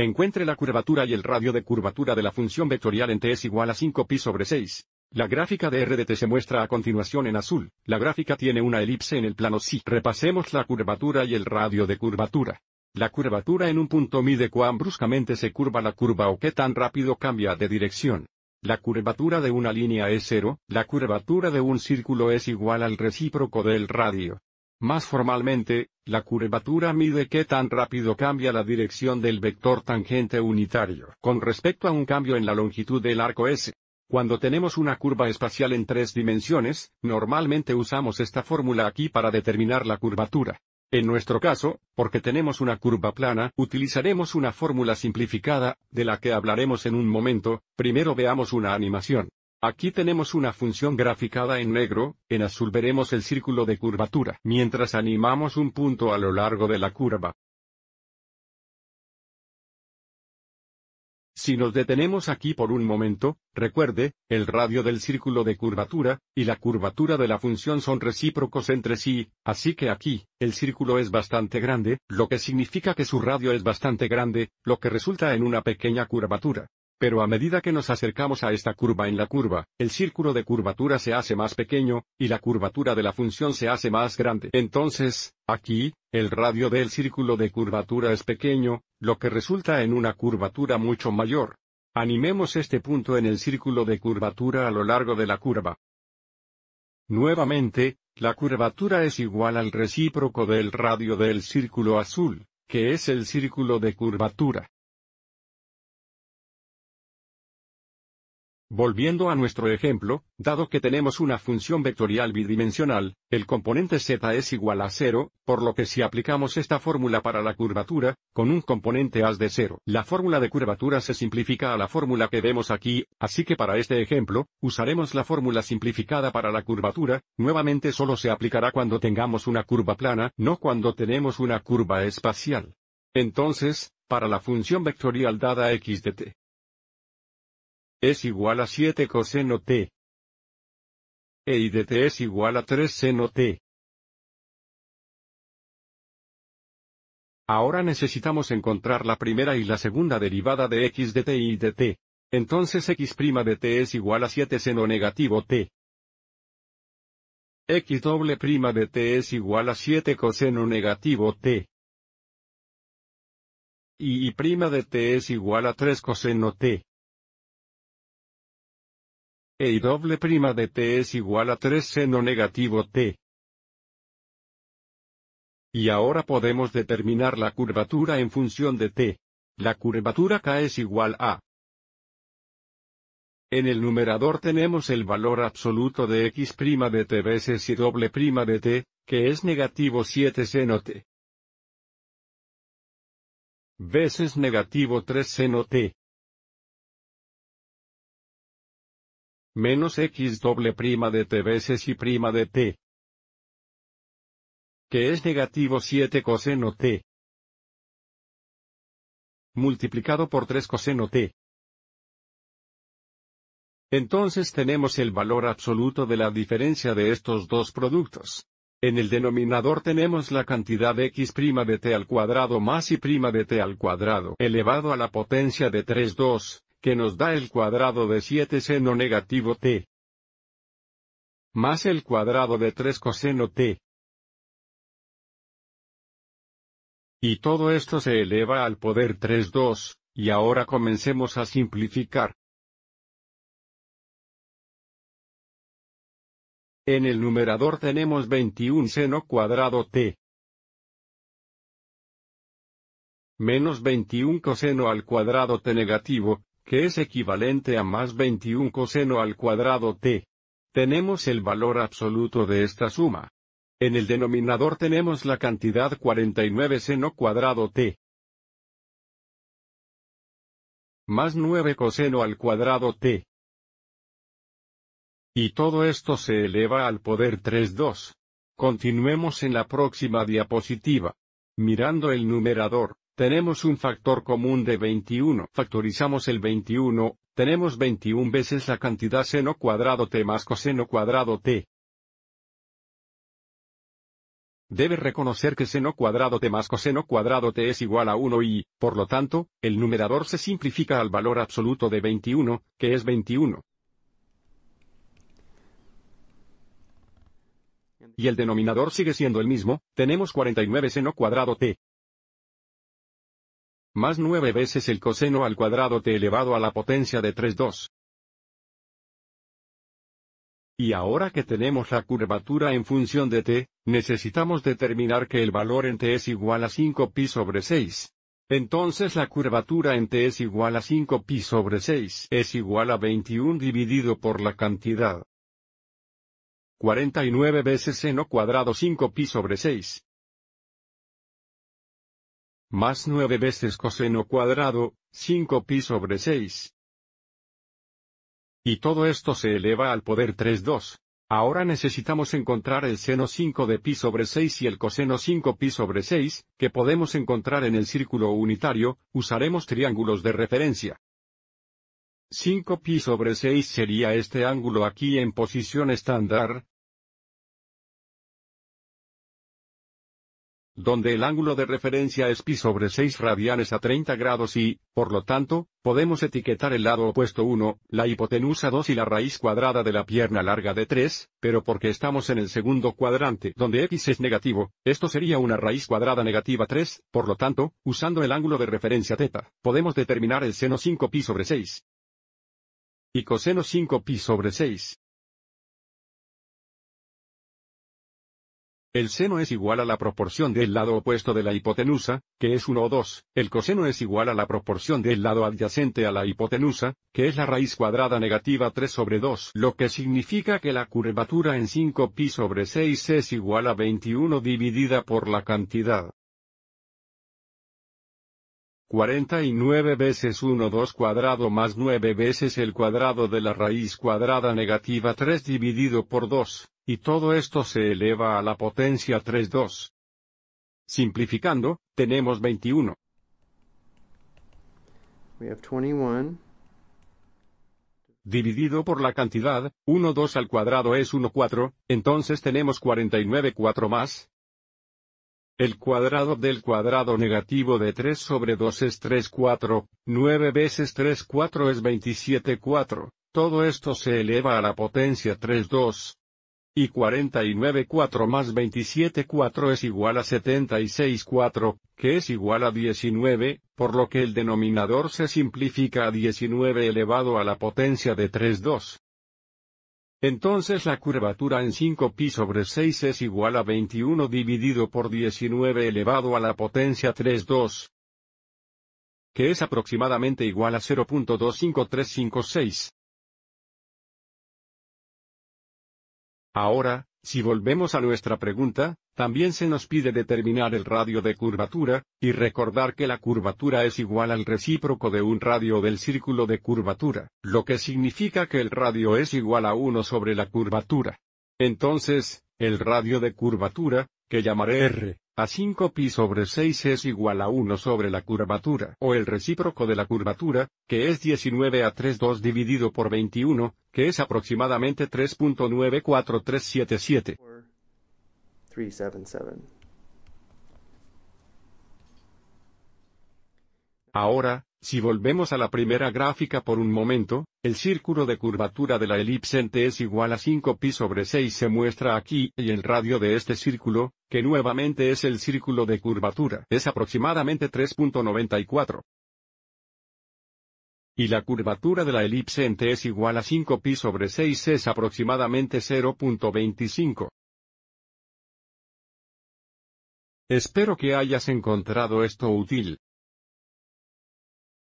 Encuentre la curvatura y el radio de curvatura de la función vectorial en t es igual a 5pi sobre 6. La gráfica de t se muestra a continuación en azul. La gráfica tiene una elipse en el plano si. Repasemos la curvatura y el radio de curvatura. La curvatura en un punto mide cuán bruscamente se curva la curva o qué tan rápido cambia de dirección. La curvatura de una línea es cero, la curvatura de un círculo es igual al recíproco del radio. Más formalmente, la curvatura mide qué tan rápido cambia la dirección del vector tangente unitario con respecto a un cambio en la longitud del arco S. Cuando tenemos una curva espacial en tres dimensiones, normalmente usamos esta fórmula aquí para determinar la curvatura. En nuestro caso, porque tenemos una curva plana, utilizaremos una fórmula simplificada, de la que hablaremos en un momento, primero veamos una animación. Aquí tenemos una función graficada en negro, en azul veremos el círculo de curvatura mientras animamos un punto a lo largo de la curva. Si nos detenemos aquí por un momento, recuerde, el radio del círculo de curvatura, y la curvatura de la función son recíprocos entre sí, así que aquí, el círculo es bastante grande, lo que significa que su radio es bastante grande, lo que resulta en una pequeña curvatura. Pero a medida que nos acercamos a esta curva en la curva, el círculo de curvatura se hace más pequeño, y la curvatura de la función se hace más grande. Entonces, aquí, el radio del círculo de curvatura es pequeño, lo que resulta en una curvatura mucho mayor. Animemos este punto en el círculo de curvatura a lo largo de la curva. Nuevamente, la curvatura es igual al recíproco del radio del círculo azul, que es el círculo de curvatura. Volviendo a nuestro ejemplo, dado que tenemos una función vectorial bidimensional, el componente z es igual a 0, por lo que si aplicamos esta fórmula para la curvatura, con un componente as de 0, la fórmula de curvatura se simplifica a la fórmula que vemos aquí, así que para este ejemplo, usaremos la fórmula simplificada para la curvatura, nuevamente solo se aplicará cuando tengamos una curva plana, no cuando tenemos una curva espacial. Entonces, para la función vectorial dada x de t, es igual a 7 coseno t. E y de t es igual a 3 seno t. Ahora necesitamos encontrar la primera y la segunda derivada de x de t y de t. Entonces x' de t es igual a 7 seno negativo t. x doble prima de t es igual a 7 coseno negativo t. y y' de t es igual a 3 coseno t. E y doble prima de t es igual a 3 seno negativo t. Y ahora podemos determinar la curvatura en función de t. La curvatura k es igual a en el numerador tenemos el valor absoluto de x' de t veces y doble prima de t, que es negativo 7 seno t. Veces negativo 3 seno t. menos x doble prima de t veces y prima de t, que es negativo 7 coseno t, multiplicado por 3 coseno t. Entonces tenemos el valor absoluto de la diferencia de estos dos productos. En el denominador tenemos la cantidad x prima de t al cuadrado más y prima de t al cuadrado elevado a la potencia de 3 2, que nos da el cuadrado de 7 seno negativo t. Más el cuadrado de 3 coseno t. Y todo esto se eleva al poder 3 2, y ahora comencemos a simplificar. En el numerador tenemos 21 seno cuadrado t. Menos 21 coseno al cuadrado t negativo, que es equivalente a más 21 coseno al cuadrado t. Tenemos el valor absoluto de esta suma. En el denominador tenemos la cantidad 49 seno cuadrado t. Más 9 coseno al cuadrado t. Y todo esto se eleva al poder 3-2. Continuemos en la próxima diapositiva. Mirando el numerador, tenemos un factor común de 21. Factorizamos el 21, tenemos 21 veces la cantidad seno cuadrado t más coseno cuadrado t. Debes reconocer que seno cuadrado t más coseno cuadrado t es igual a 1 y, por lo tanto, el numerador se simplifica al valor absoluto de 21, que es 21. Y el denominador sigue siendo el mismo, tenemos 49 seno cuadrado t más 9 veces el coseno al cuadrado t elevado a la potencia de 32. Y ahora que tenemos la curvatura en función de t, necesitamos determinar que el valor en t es igual a 5pi sobre 6. Entonces la curvatura en t es igual a 5pi sobre 6 es igual a 21 dividido por la cantidad. 49 veces seno cuadrado 5pi sobre 6, más 9 veces coseno cuadrado, 5 pi sobre 6. Y todo esto se eleva al poder 3 2. Ahora necesitamos encontrar el seno 5 de pi sobre 6 y el coseno 5 pi sobre 6, que podemos encontrar en el círculo unitario, usaremos triángulos de referencia. 5 pi sobre 6 sería este ángulo aquí en posición estándar, donde el ángulo de referencia es pi sobre 6 radianes a 30 grados y, por lo tanto, podemos etiquetar el lado opuesto 1, la hipotenusa 2 y la raíz cuadrada de la pierna larga de 3, pero porque estamos en el segundo cuadrante donde x es negativo, esto sería una raíz cuadrada negativa 3, por lo tanto, usando el ángulo de referencia θ, podemos determinar el seno 5pi sobre 6 y coseno 5pi sobre 6. El seno es igual a la proporción del lado opuesto de la hipotenusa, que es 1 o 2. El coseno es igual a la proporción del lado adyacente a la hipotenusa, que es la raíz cuadrada negativa 3 sobre 2, lo que significa que la curvatura en 5pi sobre 6 es igual a 21 dividida por la cantidad. 49 veces 1 2 cuadrado más 9 veces el cuadrado de la raíz cuadrada negativa 3 dividido por 2, y todo esto se eleva a la potencia 3.2. Simplificando, tenemos 21. We have 21. Dividido por la cantidad, 1 2 al cuadrado es 1,4, entonces tenemos 4 más. El cuadrado del cuadrado negativo de 3 sobre 2 es 3 4, 9 veces 3 4 es 4, todo esto se eleva a la potencia 3 2 y 49 4 más 27 4 es igual a 76 4, que es igual a 19, por lo que el denominador se simplifica a 19 elevado a la potencia de 32. Entonces la curvatura en 5 pi sobre 6 es igual a 21 dividido por 19 elevado a la potencia 32, que es aproximadamente igual a 0.25356. Ahora, si volvemos a nuestra pregunta, también se nos pide determinar el radio de curvatura, y recordar que la curvatura es igual al recíproco de un radio del círculo de curvatura, lo que significa que el radio es igual a 1 sobre la curvatura. Entonces, el radio de curvatura, que llamaré R, a 5 pi sobre 6 es igual a 1 sobre la curvatura o el recíproco de la curvatura, que es 19 a 32 dividido por 21, que es aproximadamente 3.94377. Ahora, si volvemos a la primera gráfica por un momento, el círculo de curvatura de la elipse en T es igual a 5 pi sobre 6 se muestra aquí, y el radio de este círculo, que nuevamente es el círculo de curvatura, es aproximadamente 3.94. Y la curvatura de la elipse en T es igual a 5 pi sobre 6 es aproximadamente 0.25. Espero que hayas encontrado esto útil.